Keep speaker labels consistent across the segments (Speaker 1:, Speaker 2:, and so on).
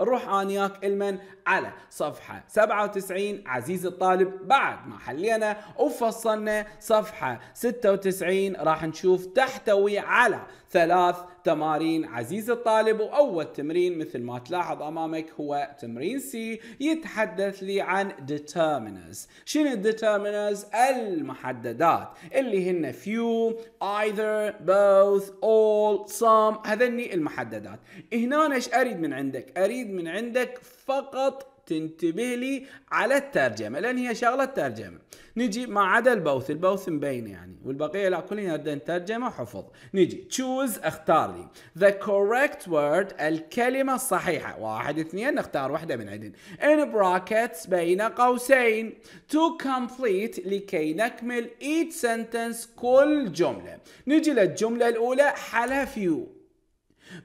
Speaker 1: نروح انياك المن على صفحه 97 عزيزي الطالب بعد ما حلينا وفصلنا صفحه 96 راح نشوف تحتوي على ثلاث تمارين عزيز الطالب واول تمرين مثل ما تلاحظ امامك هو تمرين سي يتحدث لي عن determiners شنو determiners المحددات اللي هن few either both all some هذني المحددات هنا ايش اريد من عندك اريد من عندك فقط تنتبه لي على الترجمه لان هي شغله ترجمه نجي ما عدا البوث البوث مبين يعني والبقيه لا كلنا نبدا ترجمه وحفظ نجي تشوز اختار لي ذا كوركت وورد الكلمه الصحيحه واحد اثنين نختار واحده من عندن in brackets بين قوسين to complete لكي نكمل each sentence كل جمله نجي للجمله الاولى حلف يو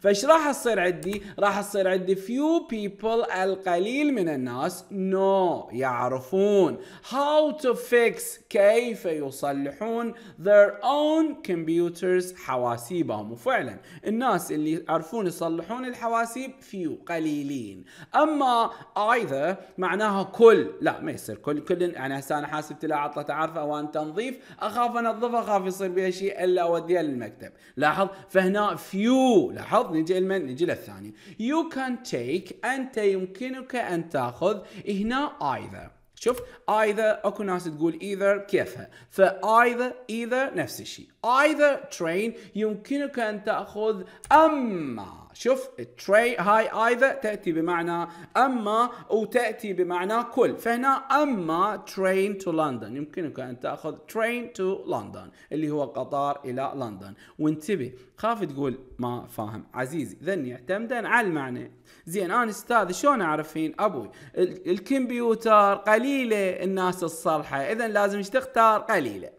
Speaker 1: فايش راح تصير عندي؟ راح تصير عندي few people القليل من الناس no يعرفون how to fix كيف يصلحون their own computers حواسيبهم وفعلا الناس اللي يعرفون يصلحون الحواسيب few قليلين اما either معناها كل لا ما يصير كل كل يعني هسه انا حاسبتي لا عطله تعرف اوان تنظيف اخاف انظفها اخاف يصير بها شيء الا اوديها للمكتب لاحظ فهنا few لاحظ الحظ نجي لمن نجي للثاني you can take أنت يمكنك أن تأخذ هنا either شوف either اكو ناس تقول either كيفها ف either either نفس الشيء either train يمكنك ان تاخذ اما شوف تري هاي ايذر تاتي بمعنى اما وتاتي بمعنى كل فهنا اما ترين تو لندن يمكنك ان تاخذ ترين تو لندن اللي هو قطار الى لندن وانتبه خاف تقول ما فاهم عزيزي ذني اعتمدا على المعنى زين انا استاذ شلون اعرفين ابوي الكمبيوتر قليل قليلة الناس الصالحة إذا لازم تختار قليلة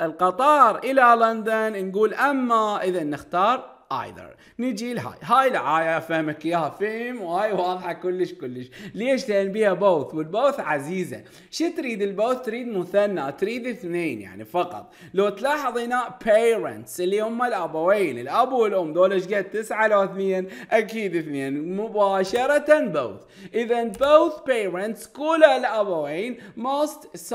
Speaker 1: القطار إلى لندن نقول أما إذا نختار ايذر نجي لهاي هاي لا هاي افهمك اياها فيم وهاي واضحه كلش كلش ليش لان بيها بوث والبوث عزيزه شو تريد البوث تريد مثنى تريد اثنين يعني فقط لو تلاحظ هنا بيرنتس اللي هم الابوين الاب والام دول ايش قد تسعه لو اثنين اكيد اثنين مباشره بوث اذا both parents كل الابوين must sign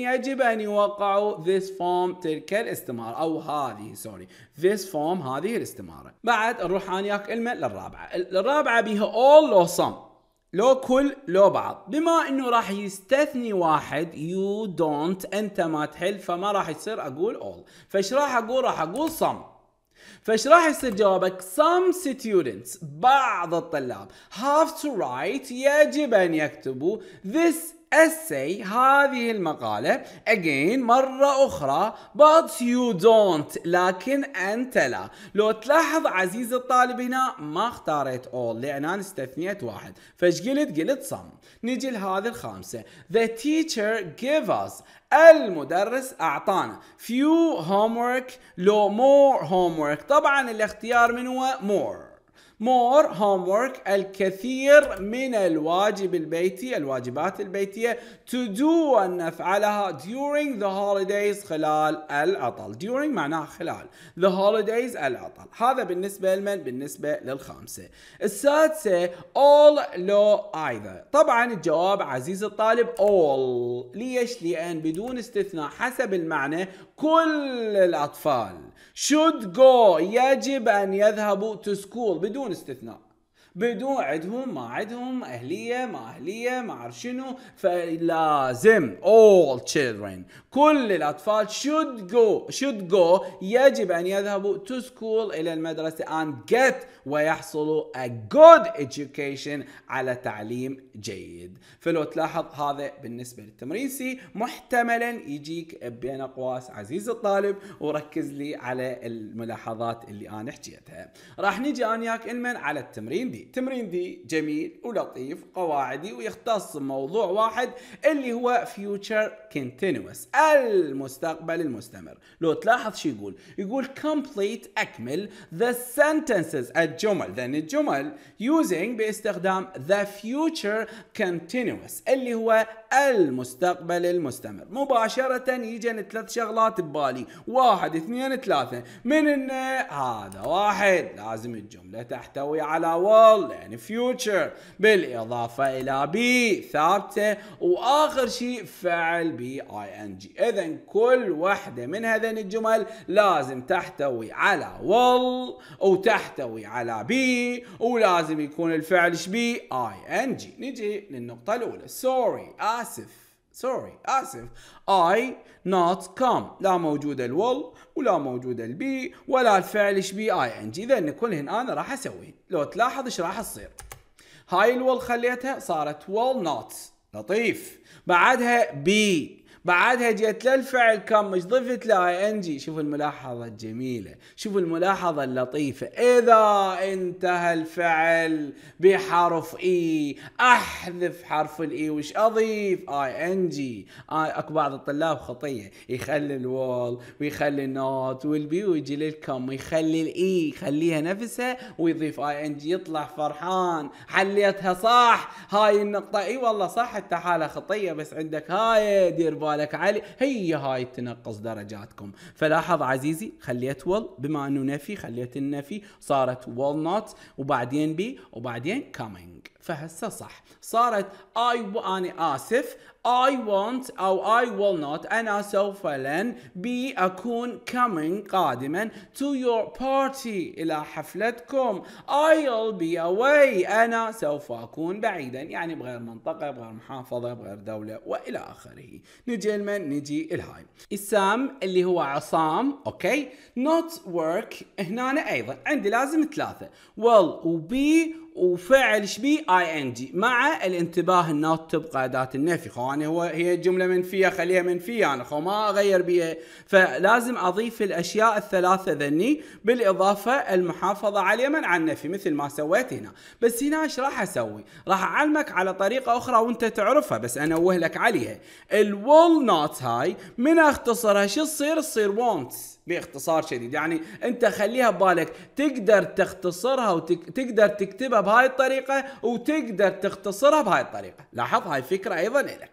Speaker 1: يجب ان يوقعوا this form تلك الاستماره او هذه سوري this form هذه الاستماره المهاره بعد نروح انياك علما للرابعه الرابعه بيها all لو some لو كل لو بعض بما انه راح يستثني واحد يو دونت انت ما تحل فما راح يصير اقول all فايش راح اقول راح اقول some فايش راح يصير جوابك some students بعض الطلاب have to write يجب ان يكتبوا this essay هذه المقالة again مرة أخرى but you don't لكن أنت لا لو تلاحظ عزيزي الطالب هنا ما اختاريت all لأن أنا استثنيت واحد فايش قلت قلت some نجي لهذه الخامسة the teacher give us المدرس أعطانا few homework لو more homework طبعا الاختيار من هو more مور هوم ورك الكثير من الواجب البيتي الواجبات البيتية to do أن نفعلها during the holidays خلال العطل during معناها خلال the holidays العطل هذا بالنسبة لمن بالنسبة للخامسة السادسة all لو either طبعا الجواب عزيز الطالب all ليش لأن بدون استثناء حسب المعنى كل الأطفال should go يجب أن يذهبوا to school بدون استثناء بدو عندهم ما عندهم اهليه ما اهليه ما اعرف شنو فلازم all children كل الاطفال should go should go يجب ان يذهبوا to school الى المدرسه and get ويحصلوا a good education على تعليم جيد فلو تلاحظ هذا بالنسبه للتمرين سي محتملا يجيك بين اقواس عزيز الطالب وركز لي على الملاحظات اللي انا حكيتها راح نجي انياك المن على التمرين دي دي تمرين دي جميل ولطيف قواعدي ويختص بموضوع واحد اللي هو future continuous المستقبل المستمر لو تلاحظ شو يقول يقول complete أكمل the sentences الجمل ذن الجمل using باستخدام the future continuous اللي هو المستقبل المستمر مباشرة يجن ثلاث شغلات ببالي واحد اثنين ثلاثة من ان هذا واحد لازم الجملة تحتوي على واحد possible يعني future بالإضافة إلى بي ثابتة وآخر شيء فعل بي آي إن جي إذا كل واحدة من هذين الجمل لازم تحتوي على وال وتحتوي على بي ولازم يكون الفعل شبي آي إن جي نجي للنقطة الأولى سوري آسف سوري اسف اي نوت come لا موجود الول ولا موجوده البي ولا الفعل ايش بي اي ان جي اذا كلهن انا راح اسوي لو تلاحظ ايش راح تصير هاي الول خليتها صارت ول not لطيف بعدها بي بعدها جيت للفعل كمج ضفت لها ان جي شوفوا الملاحظه الجميله شوفوا الملاحظه اللطيفه اذا انتهى الفعل بحرف اي احذف حرف الاي وش اضيف اي ان جي آه، اكو بعض الطلاب خطيه يخلي الول ويخلي النوت والبي ويجي للكم ويخلي الاي يخليها نفسها ويضيف اي ان جي يطلع فرحان حليتها صح هاي النقطه اي والله صح انت حاله خطيه بس عندك هاي دير بالك سؤالك علي هي هاي تنقص درجاتكم فلاحظ عزيزي خليت ول بما انه نفي خليت النفي صارت ول نوت وبعدين بي وبعدين كامينج فهسه صح صارت اي انا اسف I won't أو I will not أنا سوف لن بي أكون coming قادما to your party إلى حفلتكم I'll be away أنا سوف أكون بعيدا يعني بغير منطقة بغير محافظة بغير دولة وإلى آخره نجي لمن نجي الهاي السام اللي هو عصام أوكي not work هنا أيضا عندي لازم ثلاثة will و be وفعل شبي اي ان جي مع الانتباه انه تبقى اداه النفي خو انا يعني هو هي جمله منفيه خليها منفيه انا يعني خو ما اغير بيها فلازم اضيف الاشياء الثلاثه ذني بالاضافه المحافظه على اليمن عن النفي مثل ما سويت هنا بس هنا ايش راح اسوي؟ راح اعلمك على طريقه اخرى وانت تعرفها بس انا اوه لك عليها الول نوت هاي من اختصرها شو تصير؟ تصير wants باختصار شديد يعني انت خليها ببالك تقدر تختصرها وتقدر تكتبها بهاي الطريقه وتقدر تختصرها بهاي الطريقه لاحظ هاي فكره ايضا لك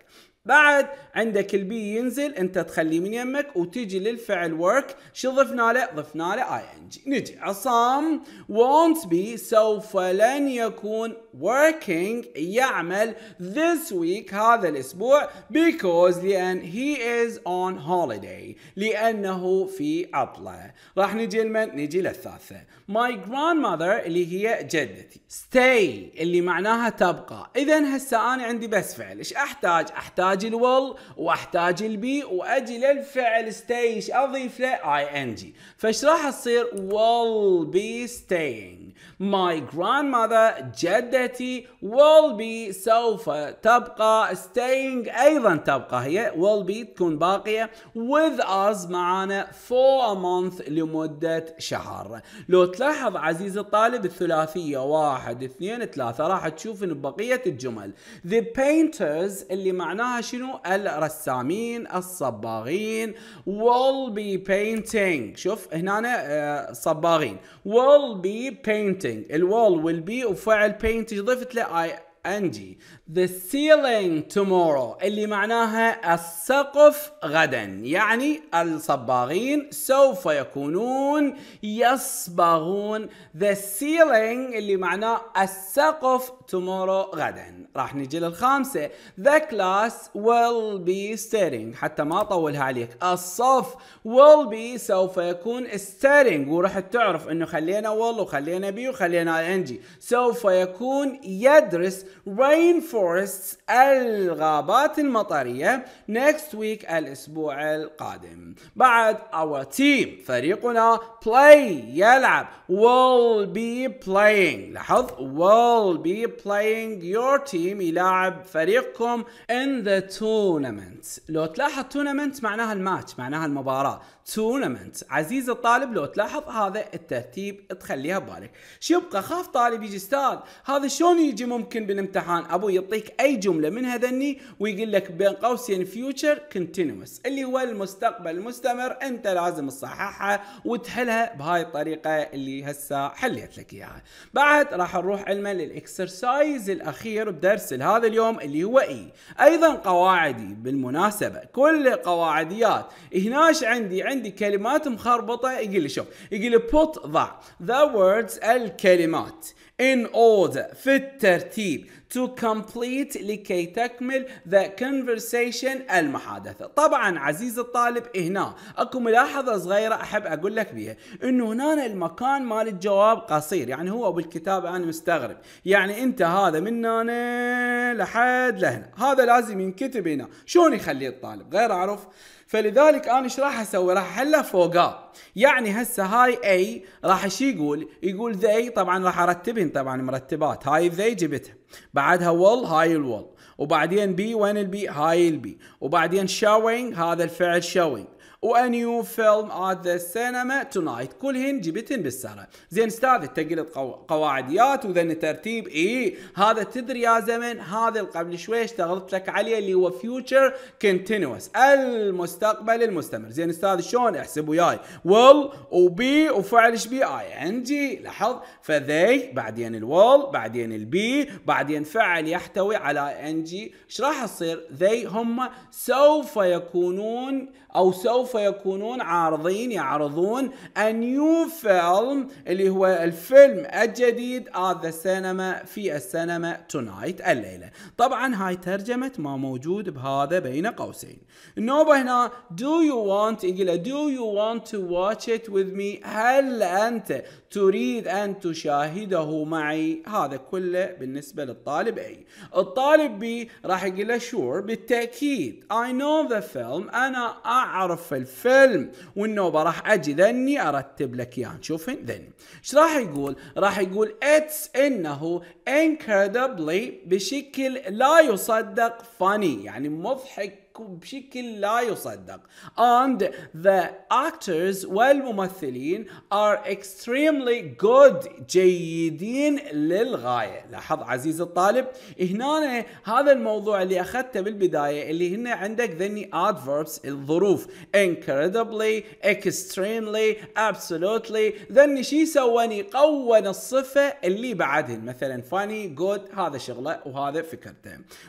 Speaker 1: بعد عندك البي ينزل انت تخليه من يمك وتجي للفعل work شو ضفنا له؟ ضفنا له اي ان جي نجي عصام won't be سوف لن يكون working يعمل this week هذا الاسبوع because لان he is on holiday لانه في عطله راح نجي لمن؟ نجي للثالثه my grandmother اللي هي جدتي stay اللي معناها تبقى اذا هسه انا عندي بس فعل ايش احتاج؟ احتاج احتاج الول واحتاج البي واجي للفعل ستيش اضيف له اي ان جي فايش راح تصير will be staying my grandmother جدتي will be سوف تبقى staying ايضا تبقى هي will be تكون باقيه with us معانا for a month لمده شهر لو تلاحظ عزيزي الطالب الثلاثيه واحد اثنين ثلاثه راح تشوف ان بقيه الجمل the painters اللي معناها شنو الرسامين الصباغين will be painting شوف هنا أنا آه، صباغين will be painting ال will will be وفعل paint ضفت له عندي the ceiling tomorrow اللي معناها السقف غدا يعني الصباغين سوف يكونون يصبغون the ceiling اللي معناه السقف tomorrow غدا راح نجي للخامسة the class will be staring حتى ما اطولها عليك الصف will be سوف يكون staring ورحت تعرف انه خلينا will وخلينا be وخلينا ing سوف يكون يدرس rainforests الغابات المطرية next week الأسبوع القادم بعد our team فريقنا play يلعب will be playing لاحظ will be playing your team يلاعب فريقكم in the tournament لو تلاحظ tournament معناها الماتش معناها المباراة تورنمنت عزيز الطالب لو تلاحظ هذا الترتيب تخليها ببالك شبقى خاف طالب يجي استاذ هذا شلون يجي ممكن بالامتحان ابو يعطيك اي جمله من هذني ويقول لك بين قوسين فيوتشر كونتينوس اللي هو المستقبل المستمر انت لازم تصححها وتحلها بهاي الطريقه اللي هسه حليت لك اياها بعد راح نروح علما للاكسرسايز الاخير بدرس هذا اليوم اللي هو اي ايضا قواعدي بالمناسبه كل قواعديات هناش عندي عندي عندي كلمات مخربطه يقول لي شوف يقول لي put the the words الكلمات in order في الترتيب to complete لكي تكمل the conversation المحادثة طبعا عزيز الطالب هنا اكو ملاحظة صغيرة احب اقول لك بيها انه هنا المكان مال الجواب قصير يعني هو بالكتاب انا مستغرب يعني انت هذا من هنا لحد لهنا هذا لازم ينكتب هنا شلون يخليه الطالب غير اعرف فلذلك انا ايش راح اسوي؟ راح احلها فوقه يعني هسه هاي اي راح ايش يقول؟ يقول ذي طبعا راح ارتبهن طبعا مرتبات هاي ذي جبتها بعدها وول هاي الوول وبعدين بي وين البي؟ هاي البي وبعدين شوينج هذا الفعل شوينج وا نيو فيلم ات ذا سينما تونايت كلهن جبتن بالسهرة. زين استاذ تقلد قواعديات وذن الترتيب اي هذا تدري يا زمن هذا اللي قبل شوي اشتغلت لك عليه اللي هو فيوتشر continuous المستقبل المستمر زين استاذ شلون احسب وياي will وبي وفعل ايش بي اي ان جي لاحظ فذي بعدين الول بعدين البي بعدين فعل يحتوي على ان جي ايش راح تصير ذي هم سوف يكونون او سوف سوف يكونون عارضين يعرضون a new film اللي هو الفيلم الجديد at the cinema في السينما tonight الليلة طبعا هاي ترجمة ما موجود بهذا بين قوسين النوبة هنا do you want يقول do you want to watch it with me هل أنت تريد أن تشاهده معي هذا كله بالنسبة للطالب A الطالب B راح يقول له sure بالتأكيد I know the film أنا أعرف الفيلم والنوبة راح اجي ذني ارتب لك اياه يعني شوفين ذني ايش راح يقول راح يقول اتس انه incredibly بشكل لا يصدق funny يعني مضحك بشكل لا يصدق and the actors والممثلين are extremely good جيدين للغاية لاحظ عزيز الطالب هنا هذا الموضوع اللي أخذته بالبداية اللي هنا عندك ذني adverbs الظروف incredibly extremely absolutely ذني شي سواني قون الصفة اللي بعدهن مثلا funny good هذا شغله وهذا فكرته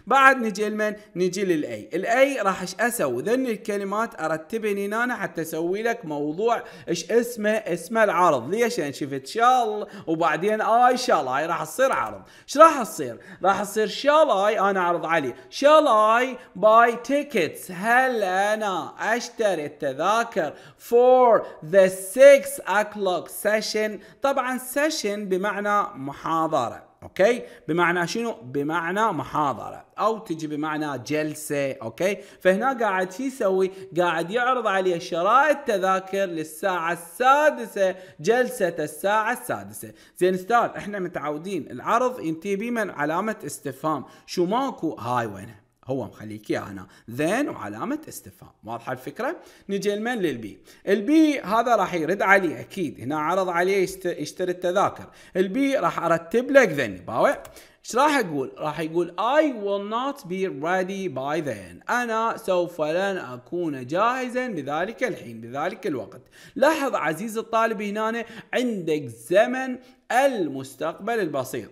Speaker 1: بعد نجي لمن نجي للاي الاي راح ايش اسوي ذن الكلمات ارتبني هنا حتى اسوي لك موضوع ايش اسمه اسمه العرض ليش لان شفت شال وبعدين اي شال اي راح تصير عرض ايش راح تصير راح تصير شال اي انا اعرض علي شال اي باي تيكتس هل انا اشتري التذاكر فور ذا 6 اكلوك سيشن طبعا سيشن بمعنى محاضره اوكي بمعنى شنو بمعنى محاضره او تجي بمعنى جلسه اوكي فهنا قاعد شو يسوي قاعد يعرض عليه شرائط تذاكر للساعه السادسه جلسه الساعه السادسه زين استاذ احنا متعودين العرض ينتهي بمن علامه استفهام شو ماكو هاي وينه هو مخليك انا ذن وعلامه استفهام واضحه الفكره نجي المن للبي البي هذا راح يرد عليه اكيد هنا عرض عليه يشتري التذاكر البي راح ارتب لك ذن باوع ايش راح اقول؟ راح يقول I will not be ready by then. انا سوف لن اكون جاهزا لذلك الحين لذلك الوقت. لاحظ عزيزي الطالب هنا عندك زمن المستقبل البسيط.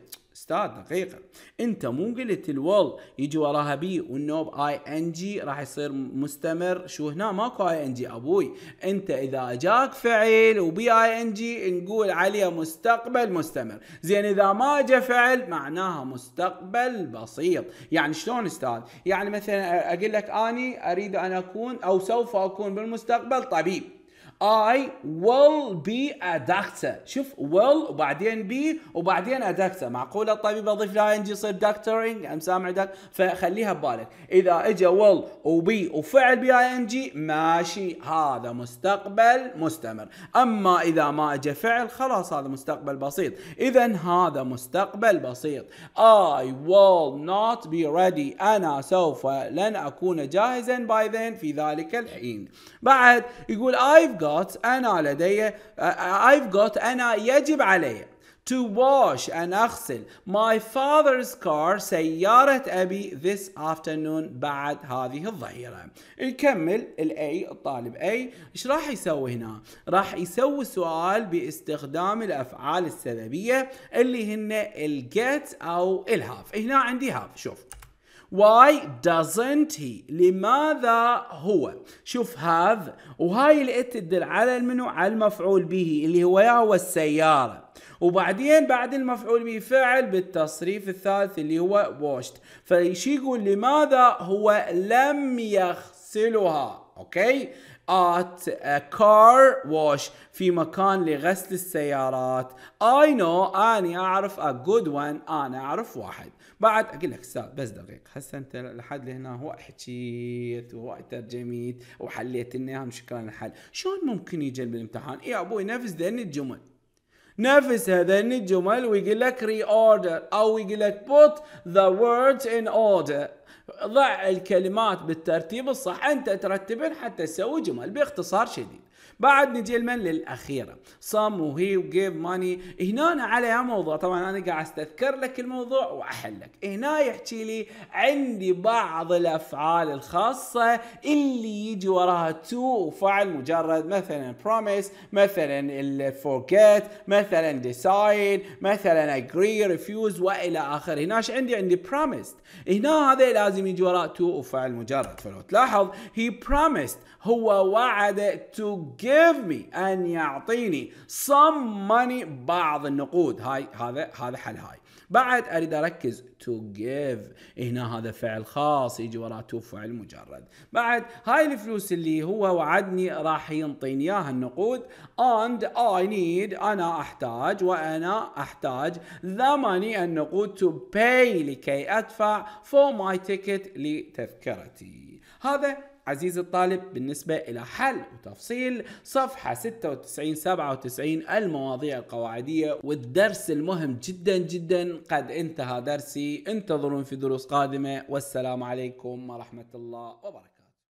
Speaker 1: استاذ دقيقة انت مو قلت الول يجي وراها بي والنوب اي ان جي راح يصير مستمر شو هنا ماكو اي ان جي ابوي انت اذا جاك فعل وبي اي ان جي نقول عليه مستقبل مستمر زين اذا ما جاء فعل معناها مستقبل بسيط يعني شلون استاذ يعني مثلا اقول لك اني اريد ان اكون او سوف اكون بالمستقبل طبيب I will be a doctor شوف will وبعدين be وبعدين a doctor معقولة الطبيب أضيف لها ING يصير doctoring أم سامع دك فخليها ببالك إذا إجا will وبي وفعل بي آي إن جي ماشي هذا مستقبل مستمر أما إذا ما إجا فعل خلاص هذا مستقبل بسيط إذا هذا مستقبل بسيط I will not be ready أنا سوف لن أكون جاهزا by then في ذلك الحين بعد يقول I've got got أنا لدي I've got أنا يجب علي to wash أن أغسل my father's car سيارة أبي this afternoon بعد هذه الظهيرة نكمل الأي الطالب A إيش راح يسوي هنا راح يسوي سؤال باستخدام الأفعال السببية اللي هن get أو have هنا عندي هاف شوف Why doesn't he لماذا هو شوف هذا وهاي الات تدل على المنو على المفعول به اللي هو يا هو السيارة وبعدين بعد المفعول به فعل بالتصريف الثالث اللي هو washed فشي يقول لماذا هو لم يغسلها اوكي at a car wash في مكان لغسل السيارات I know أنا أعرف a good one أنا أعرف واحد بعد أقول لك استاذ بس دقيقة هسه أنت لحد لهنا هو حكيت وهو ترجميت وحليت النهم شكرا الحل شلون ممكن يجي بالامتحان يا أبوي نفس ذني الجمل نفس هذا الجمل ويقول لك ري اوردر او يقول لك put the words in order ضع الكلمات بالترتيب الصح انت ترتبن حتى تسوي جمل باختصار شديد بعد نجي لمن للاخيره صام وهي وجيف ماني هنا على موضوع طبعا انا قاعد استذكر لك الموضوع واحلك هنا يحكي لي عندي بعض الافعال الخاصه اللي يجي وراها تو وفعل مجرد مثلا بروميس مثلا الفورجيت مثلا ديسايد مثلا اجري ريفيوز والى اخره هنا ايش عندي عندي بروميس هنا هذا لازم يجي وراء تو وفعل مجرد فلو تلاحظ هي بروميسد هو وعد تو give me ان يعطيني some money بعض النقود هاي هذا هذا حل هاي بعد اريد اركز to give هنا هذا فعل خاص يجي وراه تو فعل مجرد بعد هاي الفلوس اللي هو وعدني راح ينطيني اياها النقود and I need انا احتاج وانا احتاج the money النقود to pay لكي ادفع for my ticket لتذكرتي هذا عزيزي الطالب بالنسبة إلى حل وتفصيل صفحة 96 97 المواضيع القواعدية والدرس المهم جدا جدا قد انتهى درسي انتظرون في دروس قادمة والسلام عليكم ورحمة الله وبركاته